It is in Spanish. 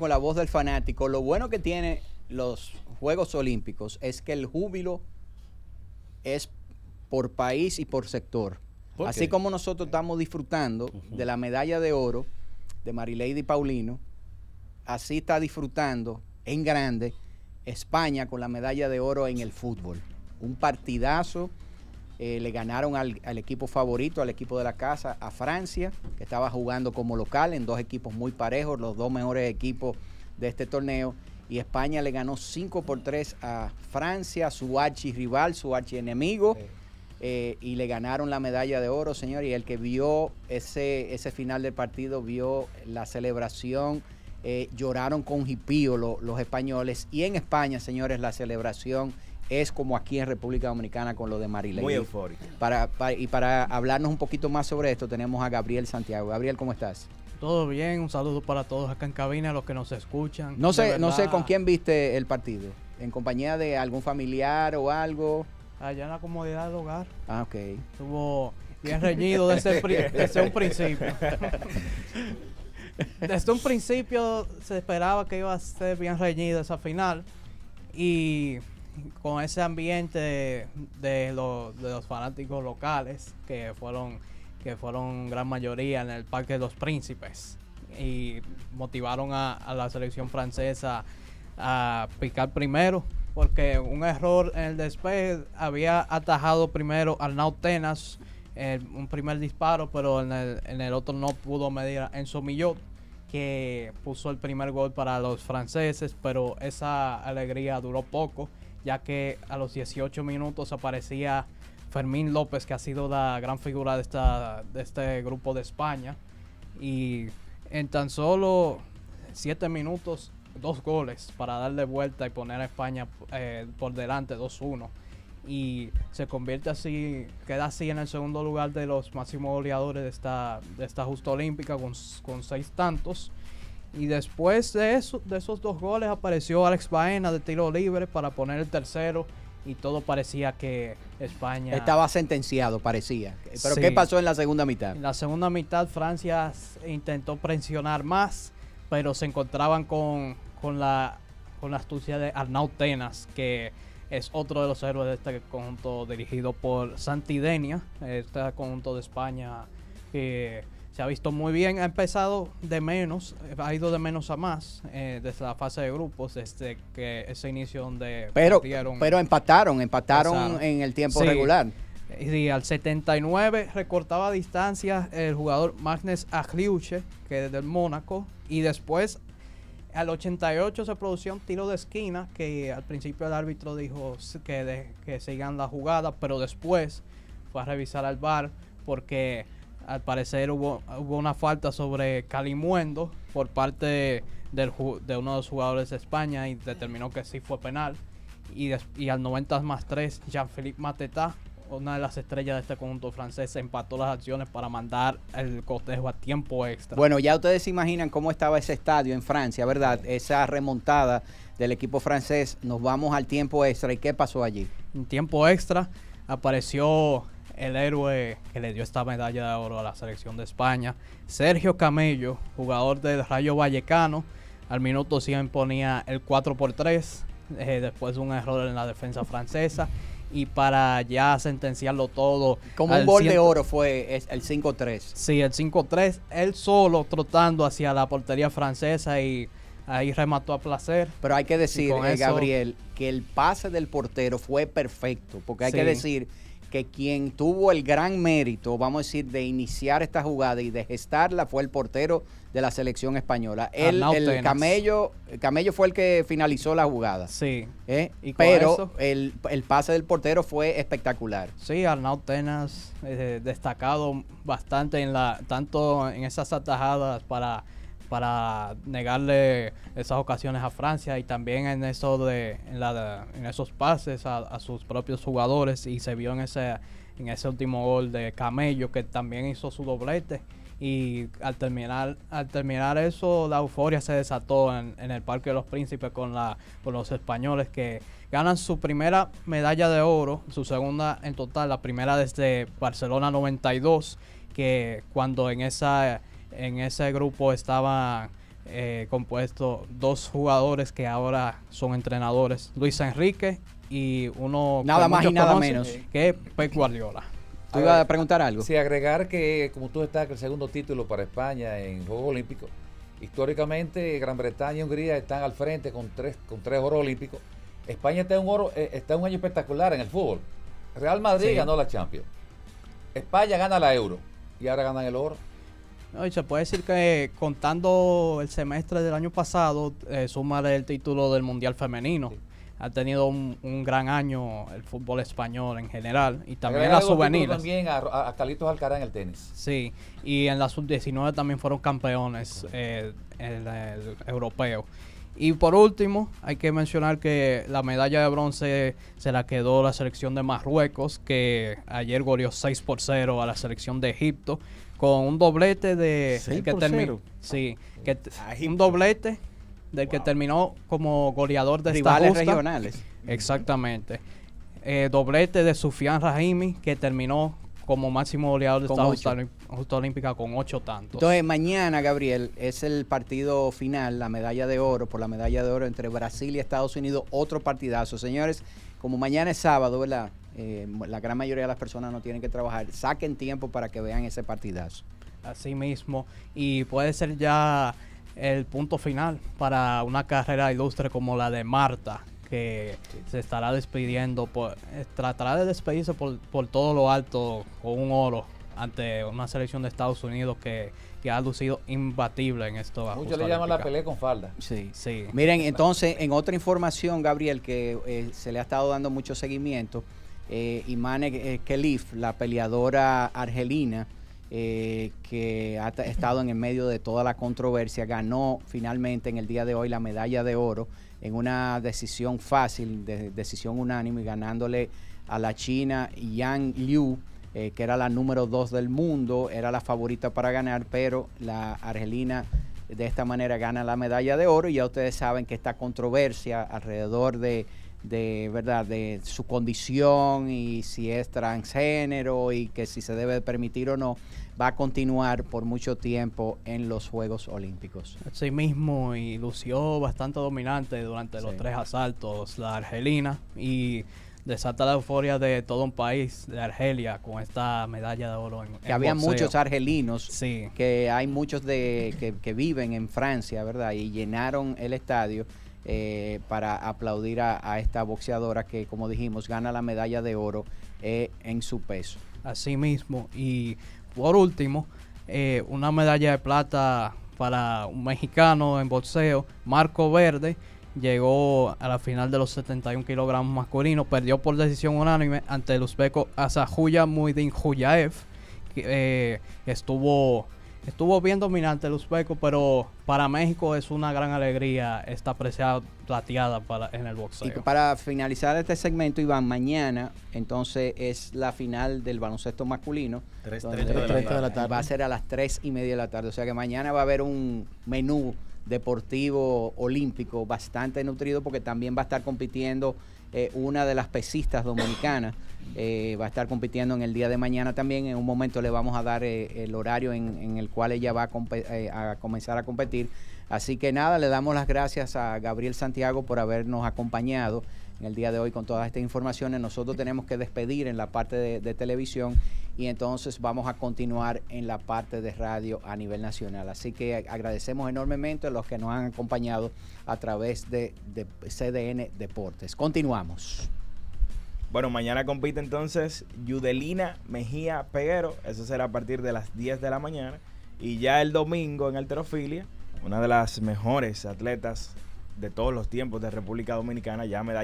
con la voz del fanático, lo bueno que tiene los Juegos Olímpicos es que el júbilo es por país y por sector. Así como nosotros estamos disfrutando de la medalla de oro de y Paulino, así está disfrutando en grande España con la medalla de oro en el fútbol. Un partidazo eh, le ganaron al, equipo favorito, al equipo de la casa, a Francia, que estaba jugando como local en dos equipos muy parejos, los dos mejores equipos de este torneo. Y España le ganó 5 por 3 a Francia, su archirrival, su archienemigo. Eh, y le ganaron la medalla de oro, señores. Y el que vio ese, final del partido, vio la celebración. Eh, lloraron con jipío los españoles. Y en España, señores, la celebración es como aquí en República Dominicana con lo de Marilena. Muy eufórico. Para, y para hablarnos un poquito más sobre esto, tenemos a Gabriel Santiago. Gabriel, ¿cómo estás? Todo bien, un saludo para todos acá en cabina, los que nos escuchan. No sé, no sé con quién viste el partido. ¿En compañía de algún familiar o algo? Allá en la comodidad del hogar. Ah, ok. Estuvo bien reñido desde, un principio. desde un principio se esperaba que iba a ser bien reñido esa final. Y con ese ambiente de, los, de, los fanáticos locales que fueron que fueron gran mayoría en el Parque de los Príncipes y motivaron a, la selección francesa a picar primero porque un error en el despegue había atajado primero al Tenas en eh, un primer disparo pero en el, otro no pudo medir a Enzo Millot que puso el primer gol para los franceses pero esa alegría duró poco ya que a los 18 minutos aparecía Fermín López, que ha sido la gran figura de, esta, de este grupo de España. Y en tan solo 7 minutos, dos goles para darle vuelta y poner a España eh, por delante 2-1. Y se convierte así, queda así en el segundo lugar de los máximos goleadores de esta, de esta justa olímpica con, con seis tantos. Y después de, eso, de esos dos goles apareció Alex Baena de tiro libre para poner el tercero y todo parecía que España... Estaba sentenciado, parecía. Pero ¿qué pasó en la segunda mitad? En la segunda mitad Francia intentó presionar más, pero se encontraban con, con, la, con la astucia de Arnaud Tenas, que es otro de los héroes de este conjunto dirigido por Santidenia, este conjunto de España Eh, se ha visto muy bien. Ha empezado de menos, eh, ha ido de menos a más eh, desde la fase de grupos, desde que ese inicio donde pero, Pero empataron, empataron en el tiempo regular. Y al 79 recortaba distancia el jugador Magnus Agriuche, que es del Mónaco, y después al 88 se producía un tiro de esquina que al principio el árbitro dijo que, que sigan la jugada, pero después fue a revisar al bar porque al parecer hubo, una falta sobre Calimuendo por parte de uno de los jugadores de España y determinó que sí fue penal. Y, al 90 más 3, Jean-Philippe Mateta, una de las estrellas de este conjunto francés, empató las acciones para mandar el cotejo a tiempo extra. Bueno, ya ustedes se imaginan cómo estaba ese estadio en Francia, ¿verdad? Esa remontada del equipo francés, nos vamos al tiempo extra. ¿Y qué pasó allí? En tiempo extra apareció el héroe que le dio esta medalla de oro a la selección de España. Sergio Camello, jugador del Rayo Vallecano, al minuto 100 ponía el 4 por 3 eh, después de un error en la defensa francesa. Y para ya sentenciarlo todo. Como un gol de oro fue el 5-3. Sí, el 5-3. Él solo trotando hacia la portería francesa y ahí remató a placer. Pero hay que decir, eh, Gabriel, que el pase del portero fue perfecto. Porque hay que decir que quien tuvo el gran mérito, vamos a decir, de iniciar esta jugada y de gestarla fue el portero de la selección española. Ah, el camello, camello fue el que finalizó la jugada. Sí. ¿Eh? Pero el, pase del portero fue espectacular. Sí, Arnaud Tenas eh, destacado bastante en la tanto en esas atajadas para para negarle esas ocasiones a Francia y también en eso de en, esos pases a, sus propios jugadores y se vio en ese en ese último gol de Camello que también hizo su doblete y al terminar al terminar eso la euforia se desató en, el Parque de los Príncipes con la con los españoles que ganan su primera medalla de oro, su segunda en total, la primera desde Barcelona 92 que cuando en esa en ese grupo estaban eh, compuestos dos jugadores que ahora son entrenadores, Luis Enrique y uno nada más y nada menos que es Pep Guardiola. ¿Tú ibas a preguntar algo? Sí, agregar que como tú estás, que el segundo título para España en Juegos Olímpicos, históricamente Gran Bretaña y Hungría están al frente con tres, con tres oro olímpicos. España está un, oro, eh, está un año espectacular en el fútbol. Real Madrid ganó la Champions. España gana la Euro y ahora ganan el oro se puede decir que eh, contando el semestre del año pasado, eh, sumar el título del Mundial Femenino. Ha tenido un, gran año el fútbol español en general y también las juveniles. También a, a, Carlitos en el tenis. Sí, y en la sub-19 también fueron campeones eh, europeo. Y por último, hay que mencionar que la medalla de bronce se la quedó la selección de Marruecos, que ayer goleó 6 por 0 a la selección de Egipto, con un doblete de... que Sí, un doblete del que terminó como goleador de rivales regionales. Exactamente. Eh, doblete de Sufian Rahimi, que terminó como máximo goleador de Estados Unidos Justo Olímpica con ocho tantos. Entonces, mañana, Gabriel, es el partido final, la medalla de oro, por la medalla de oro entre Brasil y Estados Unidos, otro partidazo. Señores, como mañana es sábado, ¿verdad? Eh, la gran mayoría de las personas no tienen que trabajar. Saquen tiempo para que vean ese partidazo. Así mismo. Y puede ser ya el punto final para una carrera ilustre como la de Marta, que se estará despidiendo, por, eh, tratará de despedirse por, por todo lo alto con un oro ante una selección de Estados Unidos que, que ha lucido imbatible en esto. Muchos le llaman la pelea con falda. Sí, sí. Miren, entonces, en otra información, Gabriel, que eh, se le ha estado dando mucho seguimiento, eh, Imane eh, Kelif, la peleadora argelina, que ha estado en el medio de toda la controversia, ganó finalmente en el día de hoy la medalla de oro en una decisión fácil, decisión unánime, ganándole a la China Yang Liu eh, que era la número dos del mundo, era la favorita para ganar, pero la Argelina de esta manera gana la medalla de oro y ya ustedes saben que esta controversia alrededor de, verdad de su condición y si es transgénero y que si se debe permitir o no va a continuar por mucho tiempo en los Juegos Olímpicos. Sí mismo y lució bastante dominante durante los tres asaltos la argelina y desata la euforia de todo un país, de Argelia, con esta medalla de oro. que había muchos argelinos, sí. que hay muchos de, que, viven en Francia, ¿verdad? Y llenaron el estadio eh, para aplaudir a, esta boxeadora que, como dijimos, gana la medalla de oro eh, en su peso. Así mismo. Y por último, eh, una medalla de plata para un mexicano en boxeo, Marco Verde llegó a la final de los 71 kilogramos masculinos, perdió por decisión unánime ante el uzbeco Asahuya Muidin Huyaev, que eh, estuvo, estuvo bien dominante el uzbeco, pero para México es una gran alegría esta preciado plateada para, en el boxeo. Y para finalizar este segmento, Iván, mañana entonces es la final del baloncesto masculino. de la tarde. Va a ser a las 3 y media de la tarde, o sea que mañana va a haber un menú deportivo olímpico bastante nutrido porque también va a estar compitiendo eh, una de las pesistas dominicanas. Eh, va a estar compitiendo en el día de mañana también. En un momento le vamos a dar eh, el horario en, el cual ella va a, comenzar a competir. Así que nada, le damos las gracias a Gabriel Santiago por habernos acompañado en el día de hoy con todas estas informaciones. Nosotros tenemos que despedir en la parte de, televisión y entonces vamos a continuar en la parte de radio a nivel nacional. Así que agradecemos enormemente a los que nos han acompañado a través de, CDN Deportes. Continuamos. Bueno, mañana compite entonces Yudelina Mejía Peguero. Eso será a partir de las 10 de la mañana. Y ya el domingo en Terofilia, una de las mejores atletas de todos los tiempos de República Dominicana, ya da